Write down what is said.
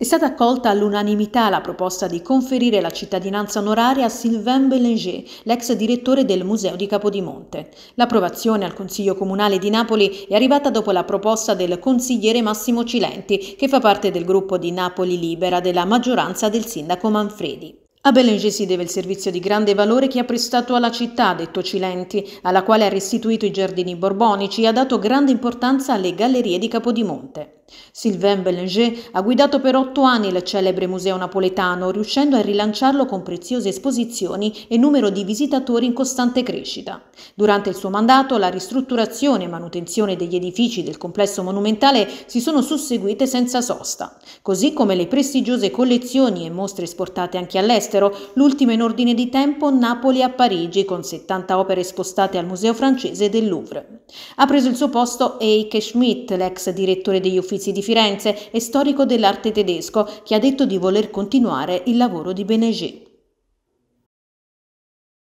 È stata accolta all'unanimità la proposta di conferire la cittadinanza onoraria a Sylvain Bellinger, l'ex direttore del Museo di Capodimonte. L'approvazione al Consiglio Comunale di Napoli è arrivata dopo la proposta del consigliere Massimo Cilenti, che fa parte del gruppo di Napoli Libera della maggioranza del sindaco Manfredi. A Bellinger si deve il servizio di grande valore che ha prestato alla città, ha detto Cilenti, alla quale ha restituito i giardini borbonici e ha dato grande importanza alle gallerie di Capodimonte. Sylvain Bellinger ha guidato per otto anni il celebre museo napoletano, riuscendo a rilanciarlo con preziose esposizioni e numero di visitatori in costante crescita. Durante il suo mandato, la ristrutturazione e manutenzione degli edifici del complesso monumentale si sono susseguite senza sosta, così come le prestigiose collezioni e mostre esportate anche all'estero, l'ultima in ordine di tempo Napoli a Parigi, con 70 opere spostate al Museo francese del Louvre. Ha preso il suo posto Eike Schmidt, l'ex direttore degli uffizi di Firenze e storico dell'arte tedesco, che ha detto di voler continuare il lavoro di Benegé.